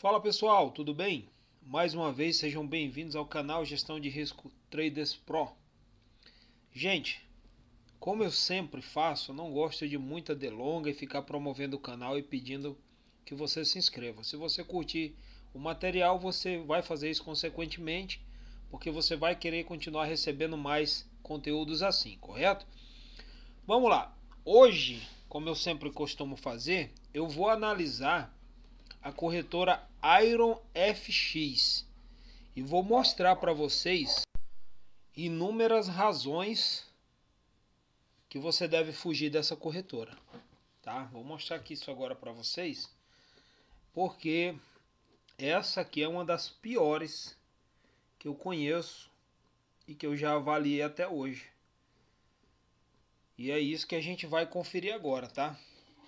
Fala pessoal, tudo bem? Mais uma vez sejam bem-vindos ao canal Gestão de Risco Traders Pro. Gente, como eu sempre faço, não gosto de muita delonga e ficar promovendo o canal e pedindo que você se inscreva. Se você curtir o material, você vai fazer isso consequentemente, porque você vai querer continuar recebendo mais conteúdos assim, correto? Vamos lá. Hoje, como eu sempre costumo fazer, eu vou analisar a corretora Iron FX e vou mostrar para vocês inúmeras razões que você deve fugir dessa corretora, tá? Vou mostrar aqui isso agora para vocês, porque essa aqui é uma das piores que eu conheço e que eu já avaliei até hoje. E é isso que a gente vai conferir agora, tá?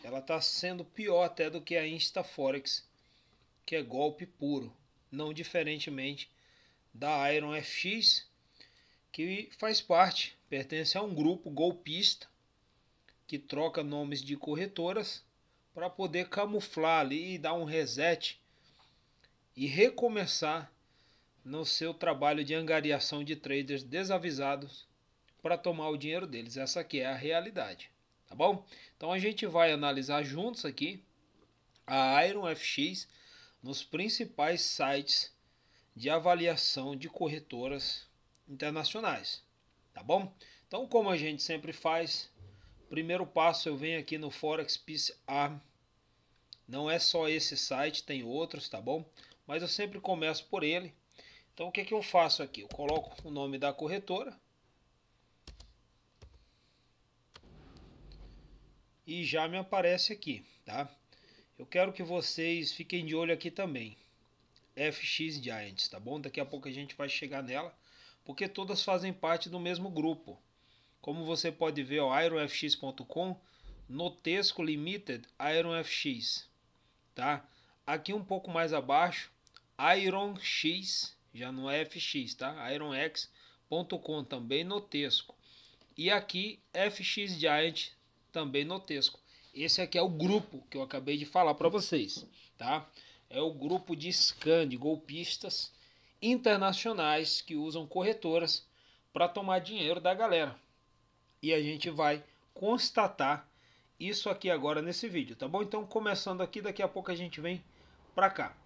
Ela está sendo pior até do que a InstaForex. Forex que é golpe puro, não diferentemente da Iron FX, que faz parte, pertence a um grupo golpista que troca nomes de corretoras para poder camuflar ali e dar um reset e recomeçar no seu trabalho de angariação de traders desavisados para tomar o dinheiro deles. Essa aqui é a realidade, tá bom? Então a gente vai analisar juntos aqui a Iron FX nos principais sites de avaliação de corretoras internacionais, tá bom? Então, como a gente sempre faz, primeiro passo eu venho aqui no Forex Peace Arm. Não é só esse site, tem outros, tá bom? Mas eu sempre começo por ele. Então, o que, é que eu faço aqui? Eu coloco o nome da corretora e já me aparece aqui, tá? Eu quero que vocês fiquem de olho aqui também. FX Giants, tá bom? Daqui a pouco a gente vai chegar nela, porque todas fazem parte do mesmo grupo. Como você pode ver, o IronFX.com, Notesco Limited, IronFX, tá? Aqui um pouco mais abaixo, IronX, já não é FX, tá? IronX.com também Notesco. E aqui FX Giant também Notesco. Esse aqui é o grupo que eu acabei de falar para vocês, tá? É o grupo de scan de golpistas internacionais que usam corretoras para tomar dinheiro da galera. E a gente vai constatar isso aqui agora nesse vídeo, tá bom? Então começando aqui, daqui a pouco a gente vem para cá.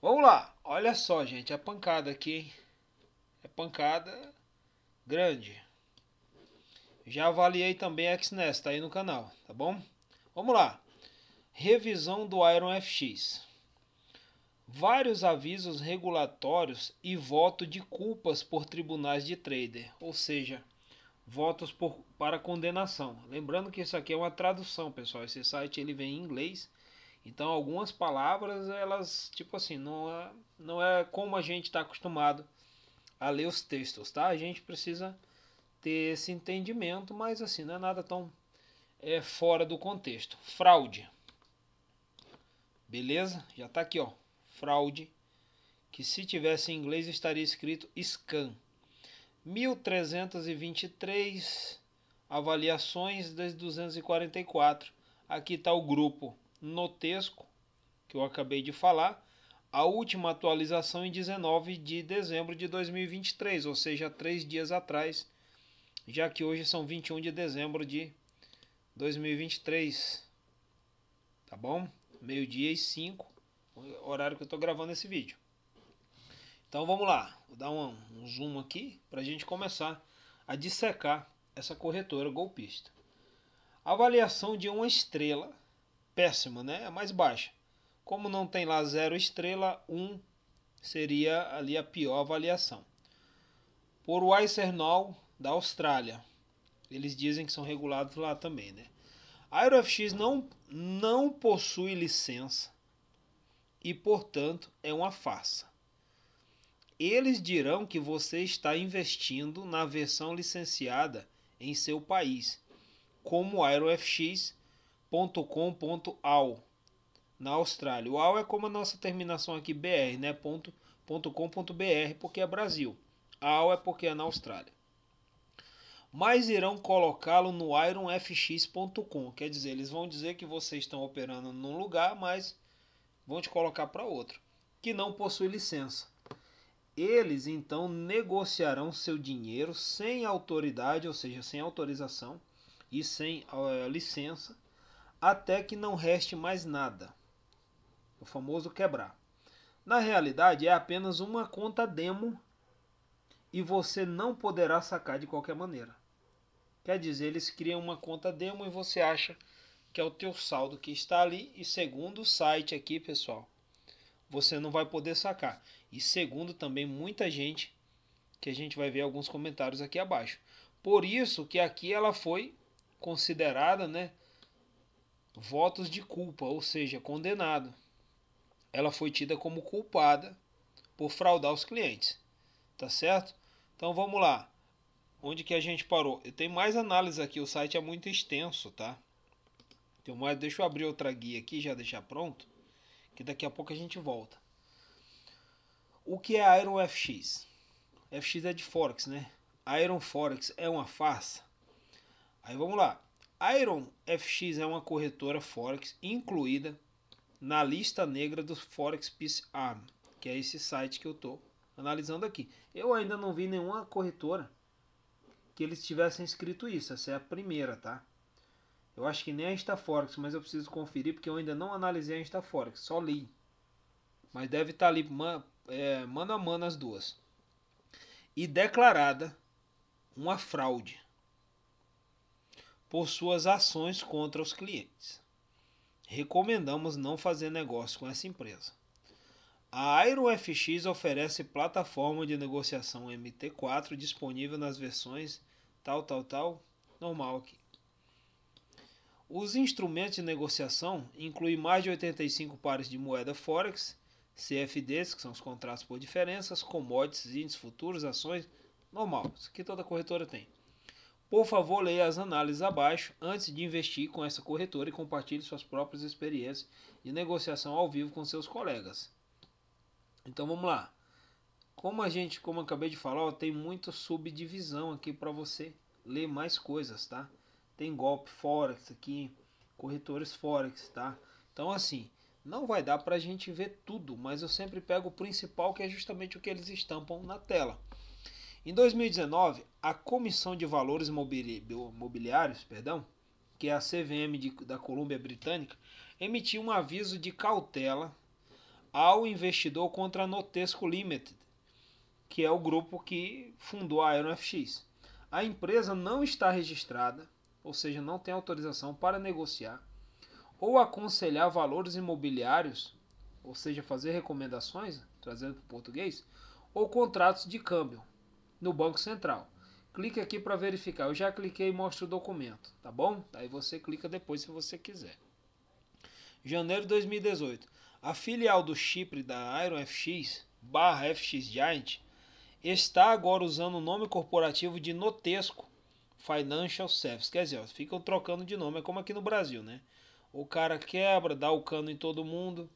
Vamos lá, olha só gente, a pancada aqui, hein? É pancada grande. Já avaliei também a Xnest tá aí no canal, tá bom? Vamos lá. Revisão do Iron FX. Vários avisos regulatórios e voto de culpas por tribunais de trader, ou seja, votos por, para condenação. Lembrando que isso aqui é uma tradução, pessoal. Esse site ele vem em inglês, então algumas palavras elas tipo assim não é, não é como a gente está acostumado a ler os textos, tá? A gente precisa ter esse entendimento, mas assim, não é nada tão é, fora do contexto. Fraude. Beleza? Já está aqui, ó. Fraude. Que se tivesse em inglês estaria escrito scan. 1323 avaliações das 244. Aqui está o grupo Notesco, que eu acabei de falar. A última atualização em 19 de dezembro de 2023, ou seja, três dias atrás já que hoje são 21 de dezembro de 2023. Tá bom? Meio-dia e 5, horário que eu estou gravando esse vídeo. Então vamos lá, vou dar um, um zoom aqui para a gente começar a dissecar essa corretora golpista. Avaliação de uma estrela, péssima, né? mais baixa. Como não tem lá zero estrela, um seria ali a pior avaliação. Por Weissernol, da Austrália. Eles dizem que são regulados lá também, né? A AeroFX não, não possui licença e, portanto, é uma farsa. Eles dirão que você está investindo na versão licenciada em seu país, como aerofx.com.au na Austrália. O AU é como a nossa terminação aqui BR, né? .com.br porque é Brasil. AU é porque é na Austrália mas irão colocá-lo no ironfx.com. Quer dizer, eles vão dizer que vocês estão operando num lugar, mas vão te colocar para outro, que não possui licença. Eles então negociarão seu dinheiro sem autoridade, ou seja, sem autorização e sem uh, licença, até que não reste mais nada. O famoso quebrar. Na realidade, é apenas uma conta demo e você não poderá sacar de qualquer maneira. Quer dizer, eles criam uma conta demo e você acha que é o teu saldo que está ali e segundo o site aqui, pessoal, você não vai poder sacar. E segundo também muita gente que a gente vai ver alguns comentários aqui abaixo. Por isso que aqui ela foi considerada, né, votos de culpa, ou seja, condenado. Ela foi tida como culpada por fraudar os clientes. Tá certo? Então vamos lá onde que a gente parou. Eu tenho mais análise aqui, o site é muito extenso, tá? Então, mas deixa eu abrir outra guia aqui, já deixar pronto, que daqui a pouco a gente volta. O que é a Iron FX? FX é de Forex, né? Iron Forex é uma farsa? Aí vamos lá. Iron FX é uma corretora Forex incluída na lista negra do Forex Peace Arm, que é esse site que eu estou analisando aqui. Eu ainda não vi nenhuma corretora que eles tivessem escrito isso. Essa é a primeira, tá? Eu acho que nem a Instaforex, mas eu preciso conferir porque eu ainda não analisei a Instaforex, só li. Mas deve estar tá ali man, é, mano a mano as duas. E declarada uma fraude por suas ações contra os clientes. Recomendamos não fazer negócio com essa empresa. A AeroFX oferece plataforma de negociação MT4 disponível nas versões tal, tal, tal, normal aqui. Os instrumentos de negociação incluem mais de 85 pares de moeda Forex, CFDs, que são os contratos por diferenças, commodities, índices, futuros, ações, normal, isso que toda corretora tem. Por favor, leia as análises abaixo antes de investir com essa corretora e compartilhe suas próprias experiências de negociação ao vivo com seus colegas. Então vamos lá. Como a gente, como eu acabei de falar, ó, tem muita subdivisão aqui para você ler mais coisas, tá? Tem golpe forex aqui, corretores forex, tá? Então assim, não vai dar para a gente ver tudo, mas eu sempre pego o principal, que é justamente o que eles estampam na tela. Em 2019, a Comissão de Valores Mobiliários, perdão, que é a CVM de, da Colômbia Britânica, emitiu um aviso de cautela ao investidor contra a Notesco Limited, que é o grupo que fundou a AeroFX. A empresa não está registrada, ou seja, não tem autorização para negociar ou aconselhar valores imobiliários, ou seja, fazer recomendações, trazendo para o português, ou contratos de câmbio no Banco Central. Clique aqui para verificar. Eu já cliquei e mostra o documento, tá bom? Aí você clica depois se você quiser. Janeiro de 2018. A filial do Chipre da Iron FX, barra FX Giant, está agora usando o nome corporativo de Notesco Financial Service. Quer dizer, fica ficam trocando de nome, é como aqui no Brasil, né? O cara quebra, dá o cano em todo mundo,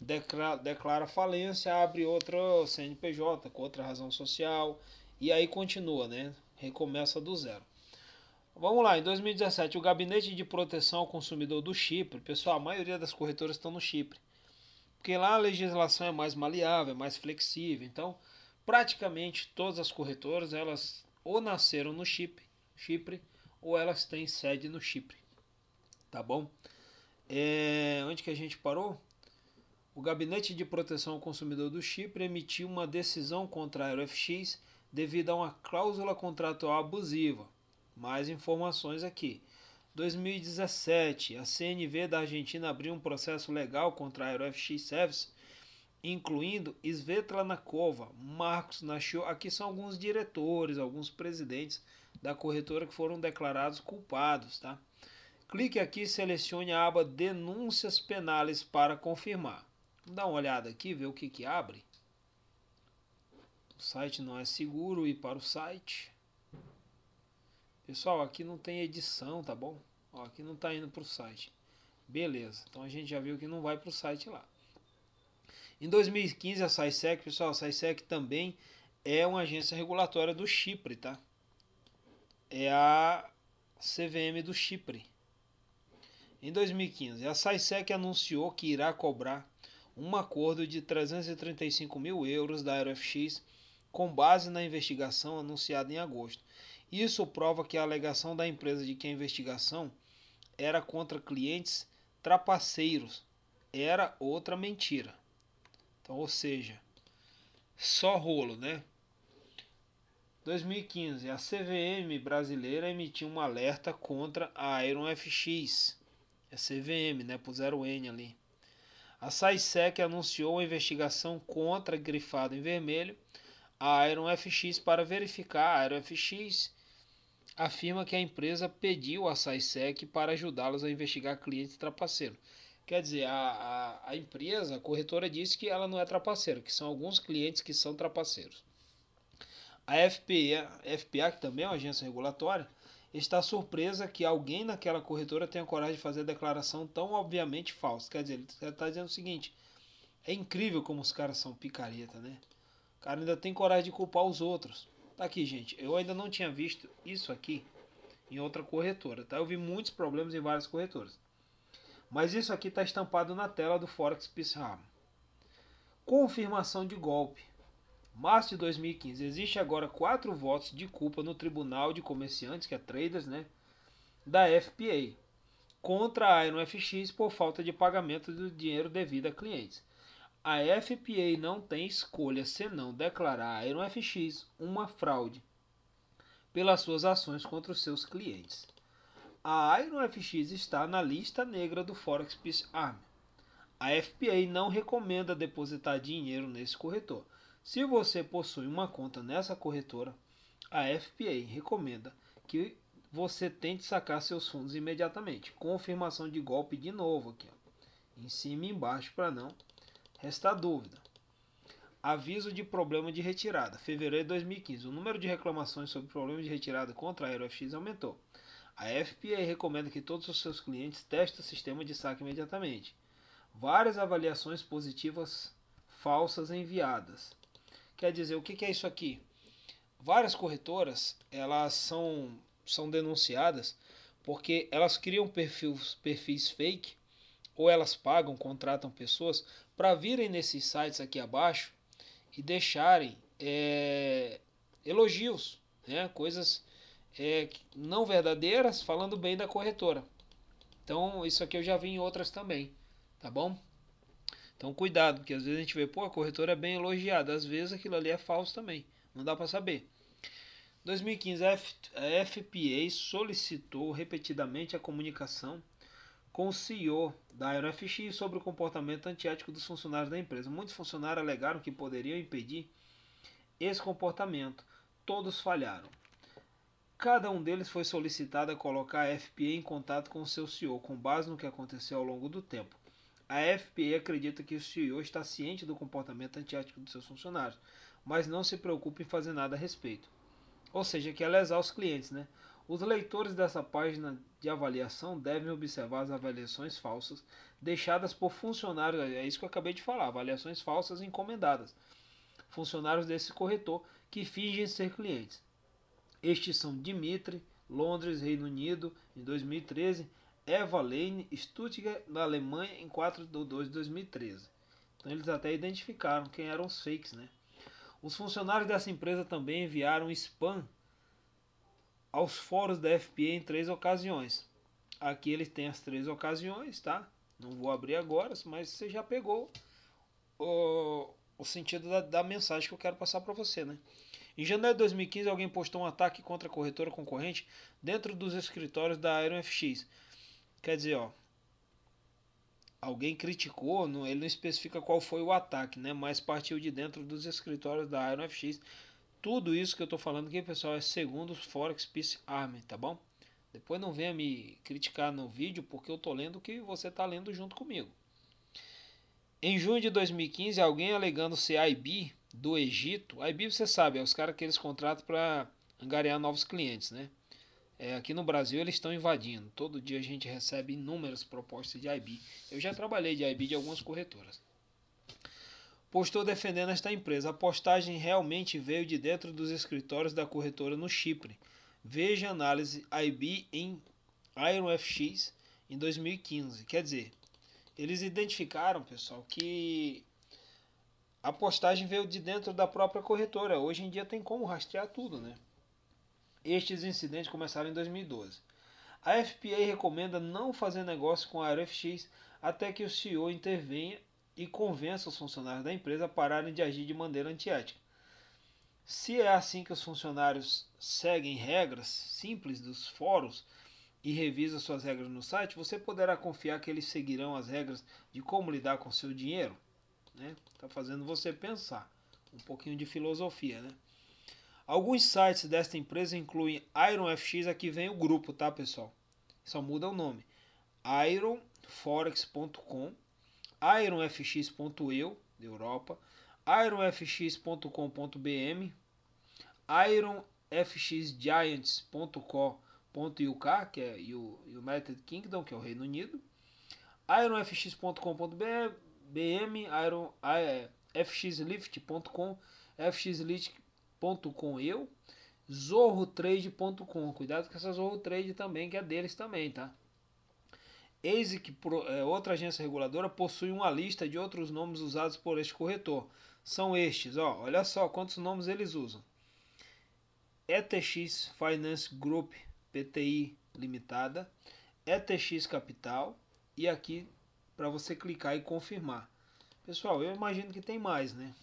declara, declara falência, abre outra CNPJ com outra razão social e aí continua, né? Recomeça do zero. Vamos lá, em 2017, o Gabinete de Proteção ao Consumidor do Chipre, pessoal, a maioria das corretoras estão no Chipre, porque lá a legislação é mais maleável, é mais flexível. Então, praticamente todas as corretoras, elas ou nasceram no Chipre, Chipre ou elas têm sede no Chipre. Tá bom? É, onde que a gente parou? O Gabinete de Proteção ao Consumidor do Chipre emitiu uma decisão contra a AeroFX devido a uma cláusula contratual abusiva. Mais informações aqui. 2017, a CNV da Argentina abriu um processo legal contra a AeroFX Service, incluindo Svetlana Kova, Marcos Nacho. Aqui são alguns diretores, alguns presidentes da corretora que foram declarados culpados, tá? Clique aqui e selecione a aba Denúncias Penais para confirmar. Dá uma olhada aqui, ver o que, que abre. O site não é seguro ir para o site. Pessoal, aqui não tem edição, tá bom? Ó, aqui não está indo para o site. Beleza, então a gente já viu que não vai para o site lá. Em 2015, a SAISEC, pessoal, a SAISEC também é uma agência regulatória do Chipre, tá? É a CVM do Chipre. Em 2015, a SAISEC anunciou que irá cobrar um acordo de 335 mil euros da AeroFX com base na investigação anunciada em agosto. Isso prova que a alegação da empresa de que a investigação era contra clientes trapaceiros era outra mentira. Então, ou seja, só rolo, né? 2015, a CVM brasileira emitiu um alerta contra a Iron FX. É CVM, né? Puseram N ali. A SAISEC anunciou a investigação contra, grifado em vermelho, a Iron FX para verificar a Iron FX afirma que a empresa pediu a SaiSec para ajudá-los a investigar clientes trapaceiros. Quer dizer, a, a, a, empresa, a corretora, disse que ela não é trapaceira, que são alguns clientes que são trapaceiros. A FPA, FPA, que também é uma agência regulatória, está surpresa que alguém naquela corretora tenha coragem de fazer a declaração tão obviamente falsa. Quer dizer, ele está tá dizendo o seguinte: é incrível como os caras são picareta, né? O cara ainda tem coragem de culpar os outros. Tá aqui, gente. Eu ainda não tinha visto isso aqui em outra corretora, tá? Eu vi muitos problemas em várias corretoras. Mas isso aqui está estampado na tela do Forex Peace Confirmação de golpe. Março de 2015. Existe agora quatro votos de culpa no Tribunal de Comerciantes, que é traders, né? Da FPA. Contra a Iron FX por falta de pagamento do dinheiro devido a clientes. A FPA não tem escolha senão declarar a Aeron FX uma fraude pelas suas ações contra os seus clientes. A Aeron FX está na lista negra do Forex Peace Army. A FPA não recomenda depositar dinheiro nesse corretor. Se você possui uma conta nessa corretora, a FPA recomenda que você tente sacar seus fundos imediatamente. Confirmação de golpe de novo aqui, ó. em cima e embaixo para não Resta a dúvida. Aviso de problema de retirada, fevereiro de 2015. O número de reclamações sobre problemas de retirada contra a AeroFX aumentou. A FPA recomenda que todos os seus clientes testem o sistema de saque imediatamente. Várias avaliações positivas falsas enviadas. Quer dizer, o que é isso aqui? Várias corretoras, elas são, são denunciadas porque elas criam perfis, perfis fake ou elas pagam, contratam pessoas para virem nesses sites aqui abaixo e deixarem é, elogios, né? coisas é, não verdadeiras falando bem da corretora. Então, isso aqui eu já vi em outras também, tá bom? Então, cuidado, porque às vezes a gente vê, pô, a corretora é bem elogiada, às vezes aquilo ali é falso também, não dá para saber. 2015, a FPA solicitou repetidamente a comunicação com o CEO da AeroFX sobre o comportamento antiético dos funcionários da empresa. Muitos funcionários alegaram que poderiam impedir esse comportamento. Todos falharam. Cada um deles foi solicitado a colocar a FPA em contato com o seu CEO, com base no que aconteceu ao longo do tempo. A FPA acredita que o CEO está ciente do comportamento antiético dos seus funcionários, mas não se preocupa em fazer nada a respeito. Ou seja, que lesar os clientes, né? Os leitores dessa página de avaliação devem observar as avaliações falsas deixadas por funcionários, é, é isso que eu acabei de falar, avaliações falsas encomendadas. Funcionários desse corretor que fingem ser clientes. Estes são Dimitri, Londres, Reino Unido, em 2013, Eva Lane, Stuttgart, na Alemanha, em 4 de 2 de 2013. Então eles até identificaram quem eram os fakes, né? Os funcionários dessa empresa também enviaram spam aos fóruns da FPA em três ocasiões. Aqui ele tem as três ocasiões, tá? Não vou abrir agora, mas você já pegou o, o sentido da, da mensagem que eu quero passar para você, né? Em janeiro de 2015, alguém postou um ataque contra a corretora concorrente dentro dos escritórios da Iron FX. Quer dizer, ó, alguém criticou, não, ele não especifica qual foi o ataque, né? Mas partiu de dentro dos escritórios da Iron FX tudo isso que eu estou falando aqui, pessoal, é segundo o Forex Peace Army, tá bom? Depois não venha me criticar no vídeo, porque eu estou lendo o que você está lendo junto comigo. Em junho de 2015, alguém alegando ser IB do Egito, IB você sabe, é os caras que eles contratam para angariar novos clientes, né? É, aqui no Brasil eles estão invadindo. Todo dia a gente recebe inúmeras propostas de IB. Eu já trabalhei de IB de algumas corretoras postou defendendo esta empresa. A postagem realmente veio de dentro dos escritórios da corretora no Chipre. Veja a análise IB em IronFX em 2015. Quer dizer, eles identificaram, pessoal, que a postagem veio de dentro da própria corretora. Hoje em dia tem como rastrear tudo, né? Estes incidentes começaram em 2012. A FPA recomenda não fazer negócio com a RFX até que o CEO intervenha e convença os funcionários da empresa a pararem de agir de maneira antiética. Se é assim que os funcionários seguem regras simples dos fóruns e revisam suas regras no site, você poderá confiar que eles seguirão as regras de como lidar com seu dinheiro. Está né? Tá fazendo você pensar. Um pouquinho de filosofia, né? Alguns sites desta empresa incluem Iron FX, aqui vem o grupo, tá, pessoal? Só muda o nome. ironforex.com ironfx.eu, da Europa, ironfx.com.bm, ironfxgiants.co.uk, que é o United Kingdom, que é o Reino Unido, ironfx.com.br, BM, Iron, é, fxlift.com, fxlift.com eu, zorrotrade.com. Cuidado com essa ZorroTrade Trade também, que é deles também, tá? Eis que é, outra agência reguladora possui uma lista de outros nomes usados por este corretor. São estes, ó, olha só quantos nomes eles usam. ETX Finance Group PTI Limitada, ETX Capital e aqui para você clicar e confirmar. Pessoal, eu imagino que tem mais, né?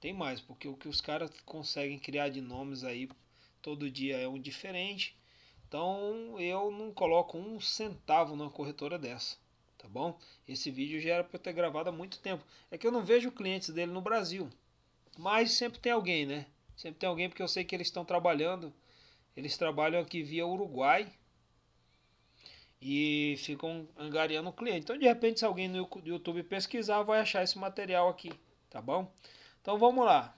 Tem mais, porque o que os caras conseguem criar de nomes aí todo dia é um diferente. Então eu não coloco um centavo numa corretora dessa, tá bom? Esse vídeo já era para eu ter gravado há muito tempo. É que eu não vejo clientes dele no Brasil, mas sempre tem alguém, né? Sempre tem alguém porque eu sei que eles estão trabalhando. Eles trabalham aqui via Uruguai e ficam angariando cliente. Então de repente se alguém no YouTube pesquisar vai achar esse material aqui, tá bom? Então vamos lá.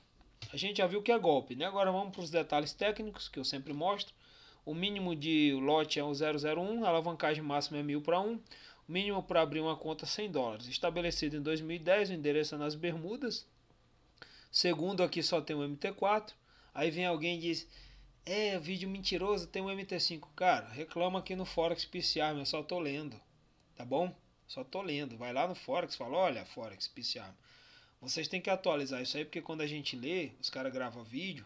A gente já viu que é golpe, né? Agora vamos para os detalhes técnicos que eu sempre mostro. O mínimo de lote é um 001, a alavancagem máxima é 1000 para 1. O mínimo para abrir uma conta 100 dólares. Estabelecido em 2010, o endereço é nas Bermudas. Segundo, aqui só tem um MT4. Aí vem alguém e diz: É, vídeo mentiroso, tem um MT5. Cara, reclama aqui no Forex PCA, eu só tô lendo. Tá bom? Só tô lendo. Vai lá no Forex, fala: Olha, Forex PCA. Vocês têm que atualizar isso aí, porque quando a gente lê, os caras gravam vídeo,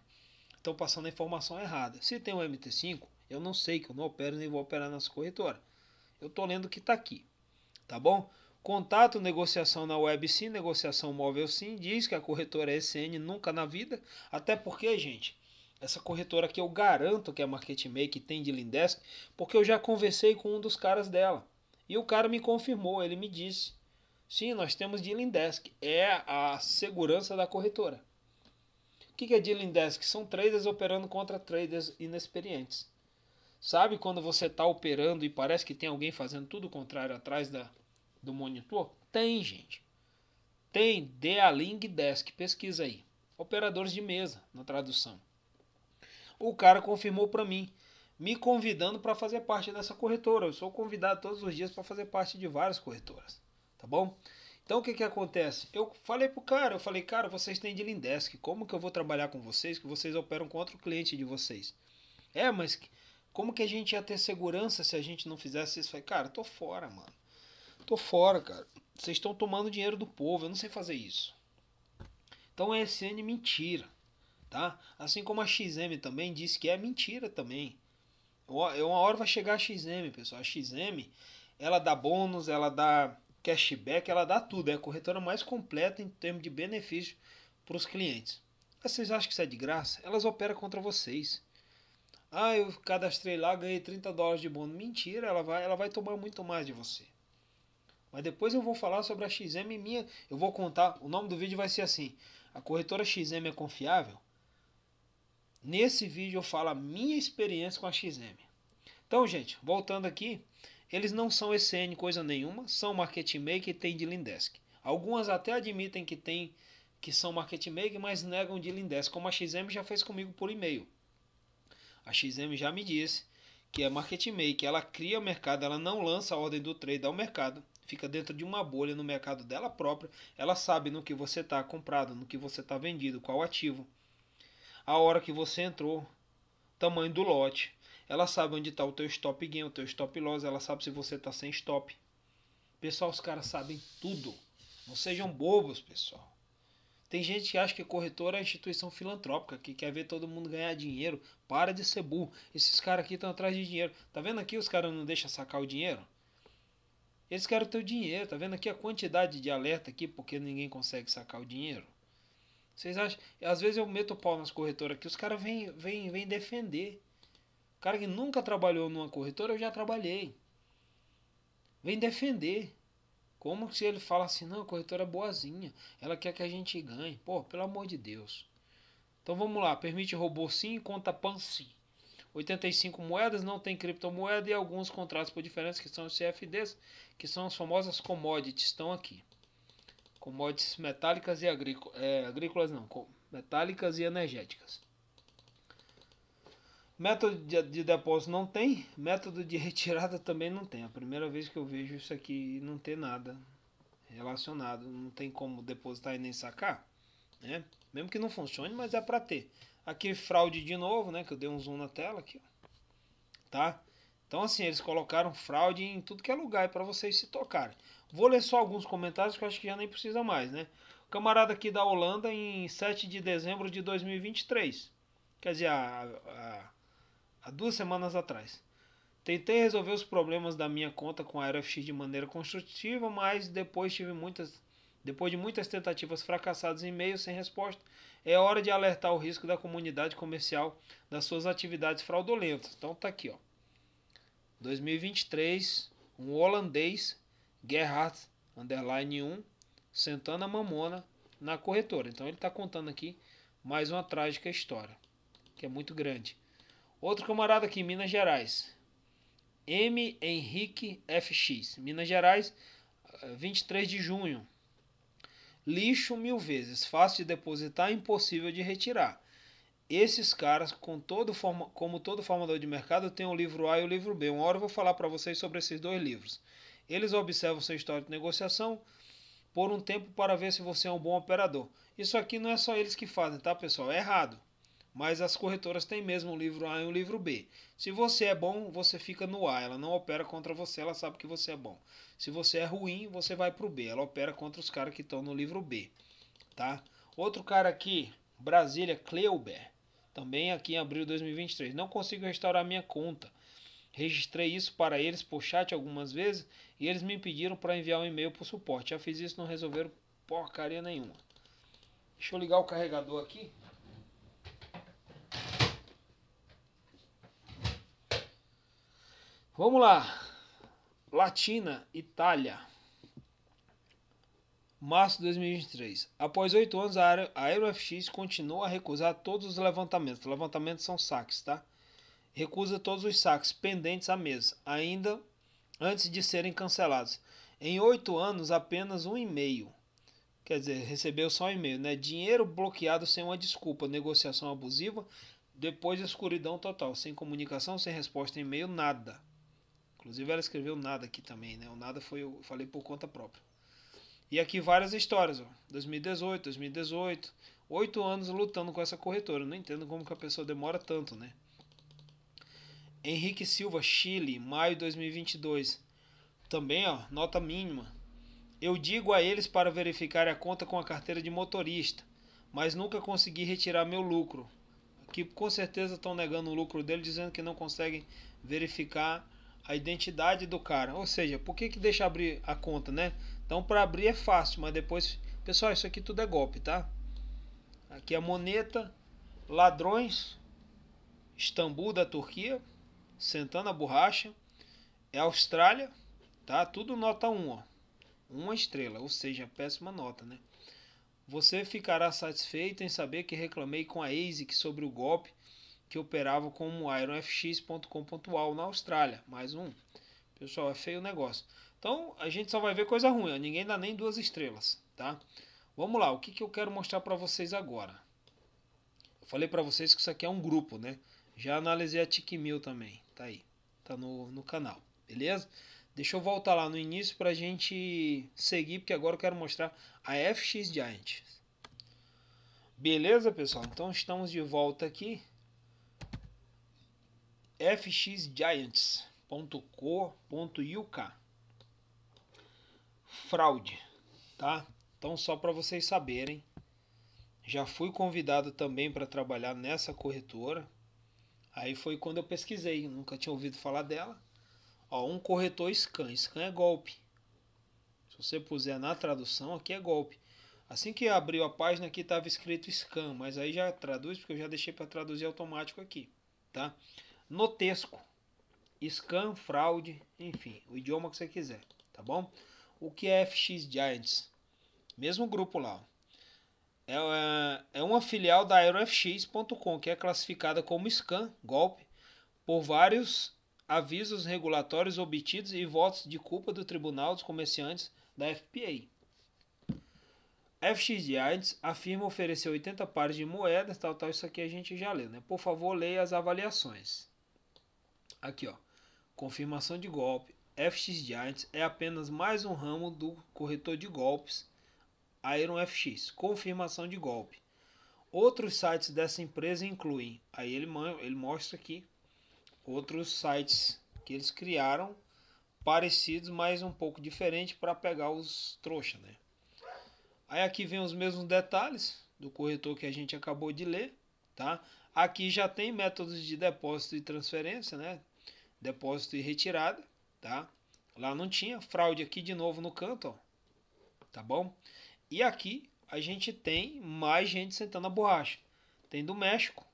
estão passando a informação errada. Se tem um MT5, eu não sei que eu não opero nem vou operar nessa corretora. Eu tô lendo que está aqui, tá bom? Contato, negociação na web sim, negociação móvel sim, diz que a corretora é SN nunca na vida, até porque, gente, essa corretora que eu garanto que é Market Make tem de Lindesk, porque eu já conversei com um dos caras dela. E o cara me confirmou, ele me disse: "Sim, nós temos de Lindesk, é a segurança da corretora". O que é dealing desk? São traders operando contra traders inexperientes. Sabe quando você está operando e parece que tem alguém fazendo tudo o contrário atrás da, do monitor? Tem, gente. Tem Dealing Desk, pesquisa aí. Operadores de mesa, na tradução. O cara confirmou para mim, me convidando para fazer parte dessa corretora. Eu sou convidado todos os dias para fazer parte de várias corretoras, tá bom? Então o que que acontece? Eu falei pro cara, eu falei, cara, vocês têm de Lindesk, como que eu vou trabalhar com vocês que vocês operam com outro cliente de vocês? É, mas como que a gente ia ter segurança se a gente não fizesse isso? falei, cara, tô fora, mano. Tô fora, cara. Vocês estão tomando dinheiro do povo, eu não sei fazer isso. Então a SN é mentira, tá? Assim como a XM também disse que é mentira também. É uma hora vai chegar a XM, pessoal. A XM, ela dá bônus, ela dá cashback, ela dá tudo. É a corretora mais completa em termos de benefício para os clientes. Mas vocês acham que isso é de graça? Elas operam contra vocês. Ah, eu cadastrei lá, ganhei 30 dólares de bônus. Mentira, ela vai, ela vai tomar muito mais de você. Mas depois eu vou falar sobre a XM minha. Eu vou contar. O nome do vídeo vai ser assim: A corretora XM é confiável? Nesse vídeo eu falo a minha experiência com a XM. Então, gente, voltando aqui, eles não são ECN coisa nenhuma, são market maker e têm de Lindesk. Algumas até admitem que tem que são market maker, mas negam de Lindesk, como a XM já fez comigo por e-mail. A XM já me disse que é market maker, ela cria o mercado, ela não lança a ordem do trade ao mercado, fica dentro de uma bolha no mercado dela própria, ela sabe no que você está comprado, no que você está vendido, qual ativo, a hora que você entrou, tamanho do lote, ela sabe onde está o teu stop gain, o teu stop loss, ela sabe se você está sem stop. Pessoal, os caras sabem tudo. Não sejam bobos, pessoal. Tem gente que acha que corretora é instituição filantrópica, que quer ver todo mundo ganhar dinheiro. Para de ser burro. Esses caras aqui estão atrás de dinheiro. Tá vendo aqui os caras não deixam sacar o dinheiro? Eles querem o teu dinheiro. Tá vendo aqui a quantidade de alerta aqui porque ninguém consegue sacar o dinheiro? Vocês acham? Às vezes eu meto o pau nas corretoras aqui, os caras vêm vem, vem defender. O cara que nunca trabalhou numa corretora, eu já trabalhei. Vem defender. Como se ele fala assim, não, a corretora é boazinha, ela quer que a gente ganhe. Pô, pelo amor de Deus. Então vamos lá, permite robô sim, conta PAN sim. 85 moedas, não tem criptomoeda e alguns contratos por diferença que são os CFDs, que são as famosas commodities, estão aqui. Commodities metálicas e agrícolas, é, agrícolas não, metálicas e energéticas. Método de, depósito não tem, método de retirada também não tem. A primeira vez que eu vejo isso aqui não tem nada relacionado, não tem como depositar e nem sacar, né? Mesmo que não funcione, mas é para ter. Aqui fraude de novo, né? Que eu dei um zoom na tela aqui, ó. tá? Então assim eles colocaram fraude em tudo que é lugar é para vocês se tocarem. Vou ler só alguns comentários que eu acho que já nem precisa mais, né? O camarada aqui da Holanda em 7 de dezembro de 2023. Quer dizer, a, a há duas semanas atrás. Tentei resolver os problemas da minha conta com a RFX de maneira construtiva, mas depois tive muitas depois de muitas tentativas fracassadas e e-mails sem resposta, é hora de alertar o risco da comunidade comercial das suas atividades fraudulentas. Então tá aqui, ó. 2023, um holandês, Gerhard underline 1, sentando a mamona na corretora. Então ele está contando aqui mais uma trágica história, que é muito grande. Outro camarada aqui, Minas Gerais. M. Henrique FX, Minas Gerais, 23 eh, de junho. Lixo mil vezes, fácil de depositar, impossível de retirar. Esses caras, com todo forma, como todo formador de mercado, tem o livro A e o livro B. Uma hora eu vou falar para vocês sobre esses dois livros. Eles observam seu histórico de negociação por um tempo para ver se você é um bom operador. Isso aqui não é só eles que fazem, tá, pessoal? É errado mas as corretoras têm mesmo um livro A e um livro B. Se você é bom, você fica no A, ela não opera contra você, ela sabe que você é bom. Se você é ruim, você vai para o B, ela opera contra os caras que estão no livro B, tá? Outro cara aqui, Brasília Cleuber, também aqui em abril de 2023. Não consigo restaurar minha conta. Registrei isso para eles por chat algumas vezes e eles me pediram para enviar um e-mail para o suporte. Já fiz isso, não resolveram porcaria nenhuma. Deixa eu ligar o carregador aqui. Vamos lá. Latina, Itália. Março de 2023. Após oito anos, a AeroFX continua a recusar todos os levantamentos. Levantamentos são saques, tá? Recusa todos os saques pendentes à mesa, ainda antes de serem cancelados. Em oito anos, apenas um e-mail. Quer dizer, recebeu só um e-mail, né? Dinheiro bloqueado sem uma desculpa, negociação abusiva, depois escuridão total, sem comunicação, sem resposta em e-mail, nada. Inclusive ela escreveu Nada aqui também, né? O Nada foi, eu falei por conta própria. E aqui várias histórias, ó. 2018, 2018, oito anos lutando com essa corretora. não entendo como que a pessoa demora tanto, né? Henrique Silva, Chile, maio de 2022. Também, ó, nota mínima. Eu digo a eles para verificar a conta com a carteira de motorista, mas nunca consegui retirar meu lucro. Aqui com certeza estão negando o lucro dele, dizendo que não conseguem verificar a identidade do cara. Ou seja, por que, que deixa abrir a conta, né? Então, para abrir é fácil, mas depois. Pessoal, isso aqui tudo é golpe, tá? Aqui a é moneta, ladrões, Istambul da Turquia, sentando a borracha, é Austrália, tá? Tudo nota 1, ó. Uma estrela, ou seja, péssima nota, né? Você ficará satisfeito em saber que reclamei com a ASIC sobre o golpe que operava como IronFX.com.au na Austrália. Mais um. Pessoal, é feio o negócio. Então, a gente só vai ver coisa ruim. Ó. Ninguém dá nem duas estrelas, tá? Vamos lá, o que, que eu quero mostrar para vocês agora? Eu falei para vocês que isso aqui é um grupo, né? Já analisei a Tickmill também. Tá aí. Tá no, no canal. Beleza? Deixa eu voltar lá no início para a gente seguir, porque agora eu quero mostrar a FX Giant. Beleza, pessoal? Então estamos de volta aqui fxgiants.co.uk fraude, tá? Então só para vocês saberem, já fui convidado também para trabalhar nessa corretora. Aí foi quando eu pesquisei, nunca tinha ouvido falar dela. Ó, um corretor scan, scan é golpe. Se você puser na tradução, aqui é golpe. Assim que abriu a página aqui estava escrito scan, mas aí já traduz porque eu já deixei para traduzir automático aqui, tá? notesco, scan, fraude, enfim, o idioma que você quiser, tá bom? O que é FX Giants? Mesmo grupo lá. É, é, é uma filial da AeroFX.com, que é classificada como scan, golpe, por vários avisos regulatórios obtidos e votos de culpa do Tribunal dos Comerciantes da FPA. FX Giants afirma oferecer 80 pares de moedas, tal, tal, isso aqui a gente já leu, né? Por favor, leia as avaliações. Aqui, ó. Confirmação de golpe. FX Giants é apenas mais um ramo do corretor de golpes Iron FX. Confirmação de golpe. Outros sites dessa empresa incluem. Aí ele, ele mostra aqui outros sites que eles criaram parecidos, mas um pouco diferente para pegar os trouxa, né? Aí aqui vem os mesmos detalhes do corretor que a gente acabou de ler, tá? Aqui já tem métodos de depósito e transferência, né? Depósito e retirada, tá? Lá não tinha. Fraude aqui de novo no canto, ó. Tá bom? E aqui a gente tem mais gente sentando a borracha. Tem do México.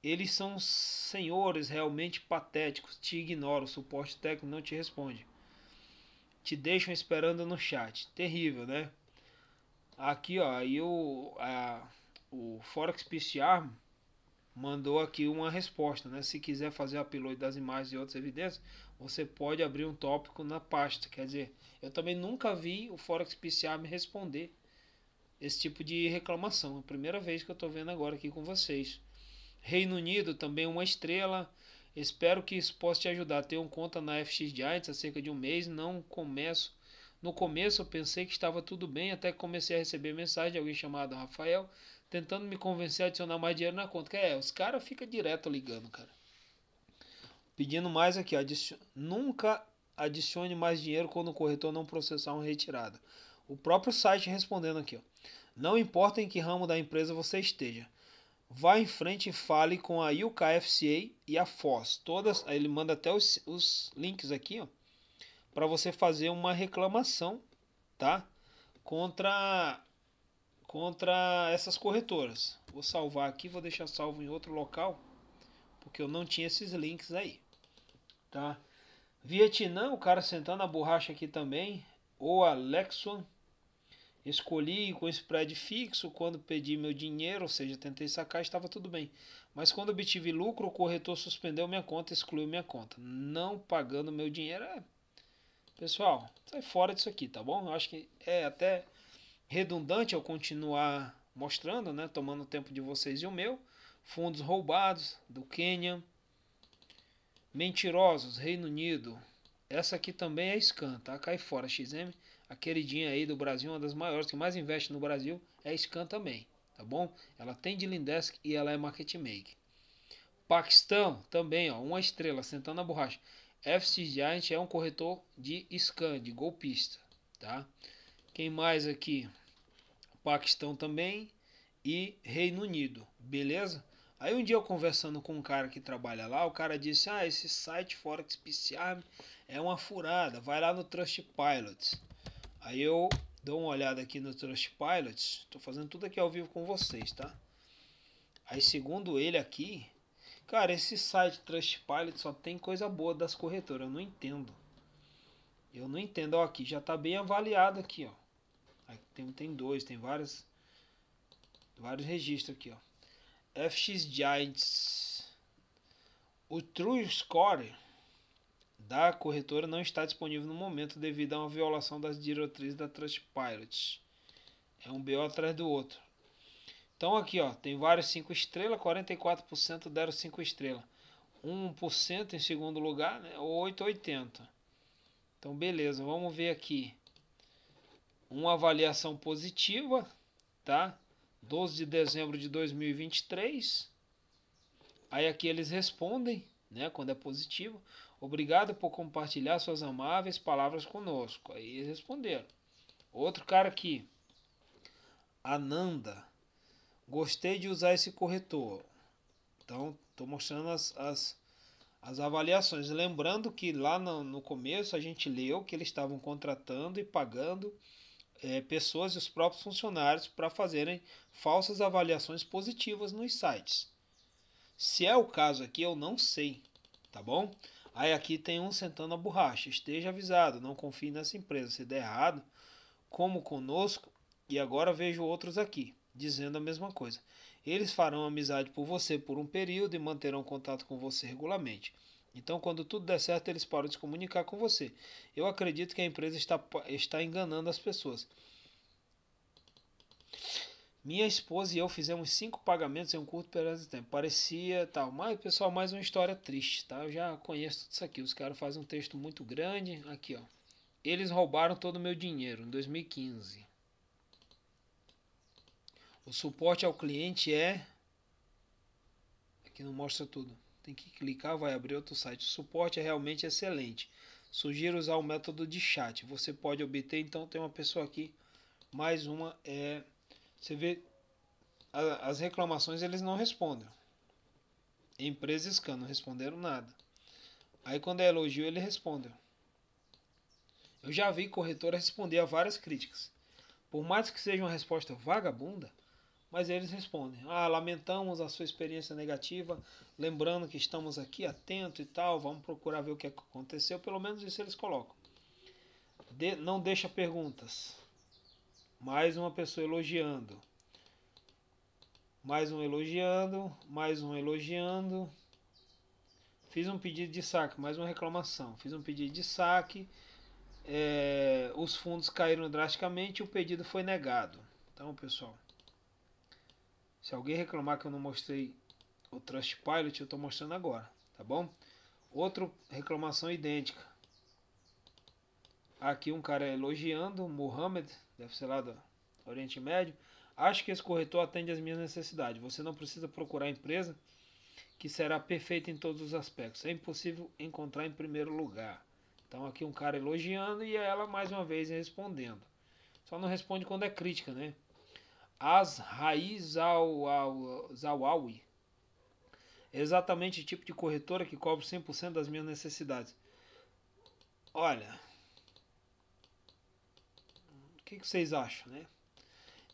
Eles são senhores realmente patéticos. Te ignoram. O suporte técnico não te responde. Te deixam esperando no chat. Terrível, né? Aqui, ó. Aí o, a, o Forex Peace Arm mandou aqui uma resposta, né? Se quiser fazer upload das imagens e outras evidências, você pode abrir um tópico na pasta. Quer dizer, eu também nunca vi o Forex PCA me responder esse tipo de reclamação. É a primeira vez que eu estou vendo agora aqui com vocês. Reino Unido também uma estrela. Espero que isso possa te ajudar. Tenho conta na FX Giants há cerca de um mês. Não começo. No começo eu pensei que estava tudo bem, até que comecei a receber mensagem de alguém chamado Rafael tentando me convencer a adicionar mais dinheiro na conta. Que é, os caras ficam direto ligando, cara. Pedindo mais aqui, ó. Adicione, nunca adicione mais dinheiro quando o corretor não processar uma retirada. O próprio site respondendo aqui, ó. Não importa em que ramo da empresa você esteja. Vá em frente e fale com a UKFCA e a FOS. Todas, ele manda até os, os links aqui, ó, para você fazer uma reclamação, tá? Contra contra essas corretoras. Vou salvar aqui, vou deixar salvo em outro local, porque eu não tinha esses links aí, tá? Vietnã, o cara sentando a borracha aqui também, ou a Lexon. Escolhi com spread fixo, quando pedi meu dinheiro, ou seja, tentei sacar, estava tudo bem. Mas quando obtive lucro, o corretor suspendeu minha conta, excluiu minha conta. Não pagando meu dinheiro é... Pessoal, sai fora disso aqui, tá bom? Eu acho que é até redundante eu continuar mostrando, né, tomando o tempo de vocês e o meu. Fundos roubados do Quênia. Mentirosos, Reino Unido. Essa aqui também é Scan, tá? Cai fora, XM. A queridinha aí do Brasil, uma das maiores que mais investe no Brasil, é Scan também, tá bom? Ela tem de Lindesk e ela é market make. Paquistão também, ó, uma estrela sentando na borracha. FC Giant é um corretor de Scan, de golpista, tá? Quem mais aqui? Paquistão também e Reino Unido, beleza? Aí um dia eu conversando com um cara que trabalha lá, o cara disse: "Ah, esse site Forex PCA é uma furada, vai lá no Trustpilot". Aí eu dou uma olhada aqui no Trustpilot, tô fazendo tudo aqui ao vivo com vocês, tá? Aí segundo ele aqui, cara, esse site Trustpilot só tem coisa boa das corretoras, eu não entendo. Eu não entendo, ó, aqui já tá bem avaliado aqui, ó. Aqui tem, tem dois, tem vários, vários registros aqui, ó. FX Giants. O True Score da corretora não está disponível no momento devido a uma violação das diretrizes da Trustpilot. É um BO atrás do outro. Então aqui ó, tem vários 5 estrelas, 44% deram 5 estrelas. 1% em segundo lugar, né? 8,80. Então beleza, vamos ver aqui uma avaliação positiva, tá? 12 de dezembro de 2023. Aí aqui eles respondem, né, quando é positivo. Obrigado por compartilhar suas amáveis palavras conosco. Aí eles responderam. Outro cara aqui. Ananda. Gostei de usar esse corretor. Então, estou mostrando as, as, as, avaliações. Lembrando que lá no, no começo a gente leu que eles estavam contratando e pagando é, pessoas e os próprios funcionários para fazerem falsas avaliações positivas nos sites. Se é o caso aqui, eu não sei, tá bom? Aí aqui tem um sentando a borracha. Esteja avisado, não confie nessa empresa. Se der errado, como conosco, e agora vejo outros aqui, dizendo a mesma coisa. Eles farão amizade por você por um período e manterão contato com você regularmente. Então, quando tudo der certo, eles param de se comunicar com você. Eu acredito que a empresa está, está enganando as pessoas. Minha esposa e eu fizemos cinco pagamentos em um curto período de tempo. Parecia tal. Mas, pessoal, mais uma história triste, tá? Eu já conheço tudo isso aqui. Os caras fazem um texto muito grande. Aqui, ó. Eles roubaram todo o meu dinheiro em 2015. O suporte ao cliente é. Aqui não mostra tudo tem que clicar, vai abrir outro site. O suporte é realmente excelente. Sugiro usar o método de chat. Você pode obter, então tem uma pessoa aqui, mais uma. É, você vê a, as reclamações, eles não respondem. Empresa Scan, não responderam nada. Aí quando é elogio, ele responde. Eu já vi corretora responder a várias críticas. Por mais que seja uma resposta vagabunda, mas eles respondem: Ah, lamentamos a sua experiência negativa, lembrando que estamos aqui atento e tal, vamos procurar ver o é que aconteceu. Pelo menos isso eles colocam. De, não deixa perguntas. Mais uma pessoa elogiando. Mais um elogiando, mais um elogiando. Fiz um pedido de saque, mais uma reclamação. Fiz um pedido de saque. É, os fundos caíram drasticamente e o pedido foi negado. Então, pessoal, se alguém reclamar que eu não mostrei o Trustpilot, eu estou mostrando agora, tá bom? Outra reclamação idêntica. Aqui um cara elogiando, Mohamed, deve ser lá do Oriente Médio. Acho que esse corretor atende às minhas necessidades. Você não precisa procurar empresa que será perfeita em todos os aspectos. É impossível encontrar em primeiro lugar. Então aqui um cara elogiando e ela mais uma vez respondendo. Só não responde quando é crítica, né? ao Zawawi. É exatamente o tipo de corretora que cobre 100% das minhas necessidades. Olha, o que, que vocês acham, né?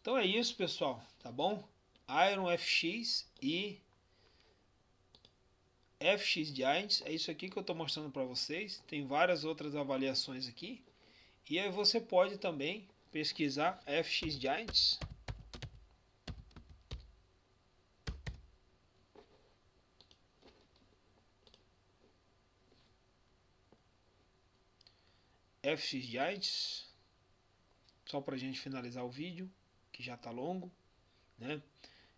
Então é isso, pessoal, tá bom? Iron FX e FX Giants, é isso aqui que eu estou mostrando para vocês. Tem várias outras avaliações aqui. E aí você pode também pesquisar FX Giants. FX Giants, só para a gente finalizar o vídeo, que já está longo, né?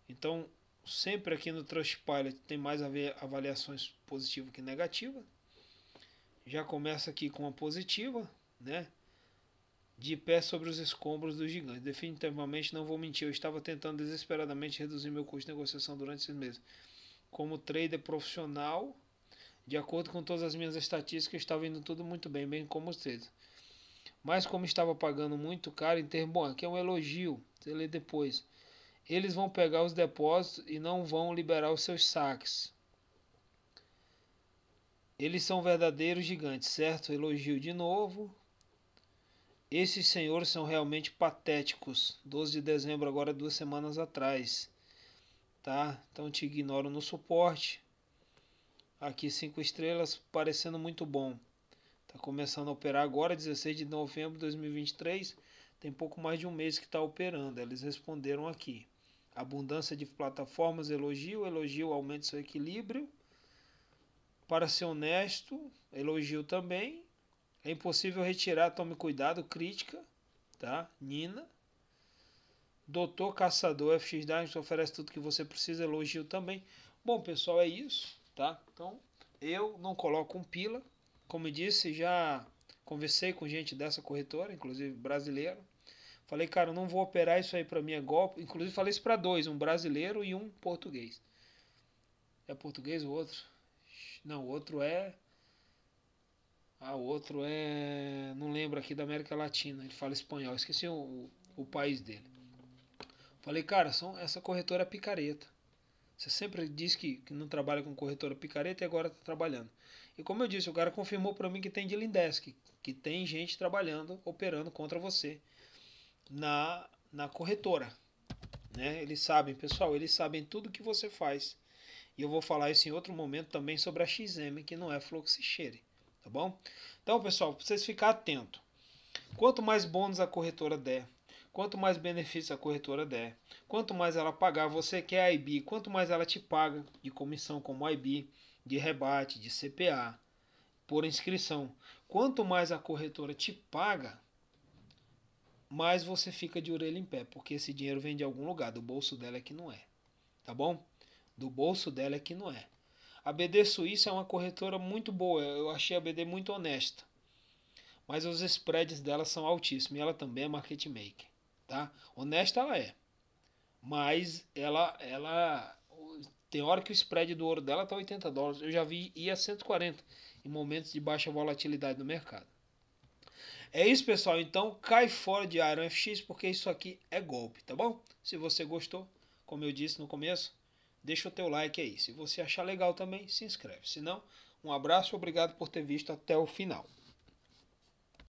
Então, sempre aqui no Trustpilot tem mais a ver avaliações positiva que negativa. Já começa aqui com a positiva, né? De pé sobre os escombros dos gigantes. Definitivamente não vou mentir, eu estava tentando desesperadamente reduzir meu custo de negociação durante esses meses. Como trader profissional, de acordo com todas as minhas estatísticas, estava indo tudo muito bem, bem como vocês. Mas como estava pagando muito caro em termos, bom, aqui é um elogio, você lê depois. Eles vão pegar os depósitos e não vão liberar os seus saques. Eles são verdadeiros gigantes, certo? Elogio de novo. Esses senhores são realmente patéticos. 12 de dezembro, agora duas semanas atrás. Tá? Então te ignoram no suporte. Aqui cinco estrelas, parecendo muito bom. Está começando a operar agora, 16 de novembro de 2023. Tem pouco mais de um mês que está operando. Eles responderam aqui. Abundância de plataformas, elogio, elogio aumenta seu equilíbrio. Para ser honesto, elogio também. É impossível retirar, tome cuidado, crítica, tá? Nina. Doutor Caçador FX Dinos oferece tudo que você precisa, elogio também. Bom, pessoal, é isso tá? Então, eu não coloco um pila, como disse, já conversei com gente dessa corretora, inclusive brasileiro. Falei, cara, eu não vou operar isso aí para mim é golpe. Inclusive falei isso para dois, um brasileiro e um português. É português o outro? Não, o outro é ah, o outro é não lembro aqui da América Latina, ele fala espanhol, esqueci o, o país dele. Falei, cara, são, essa corretora é picareta. Você sempre diz que, que não trabalha com corretora picareta e agora está trabalhando. E como eu disse, o cara confirmou para mim que tem de desk, que tem gente trabalhando, operando contra você na, na corretora. Né? Eles sabem, pessoal, eles sabem tudo que você faz. E eu vou falar isso em outro momento também sobre a XM, que não é Fluxicheire, tá bom? Então, pessoal, vocês ficar atento. Quanto mais bônus a corretora der, Quanto mais benefício a corretora der, quanto mais ela pagar, você quer a IB, quanto mais ela te paga de comissão como IB, de rebate, de CPA, por inscrição. Quanto mais a corretora te paga, mais você fica de orelha em pé, porque esse dinheiro vem de algum lugar, do bolso dela é que não é. Tá bom? Do bolso dela é que não é. A BD Suíça é uma corretora muito boa, eu achei a BD muito honesta. Mas os spreads dela são altíssimos e ela também é market maker tá? Honesta ela é. Mas ela ela tem hora que o spread do ouro dela tá 80 dólares. Eu já vi ir a 140 em momentos de baixa volatilidade no mercado. É isso, pessoal. Então, cai fora de Iron FX porque isso aqui é golpe, tá bom? Se você gostou, como eu disse no começo, deixa o teu like aí. Se você achar legal também, se inscreve. Se não, um abraço, obrigado por ter visto até o final.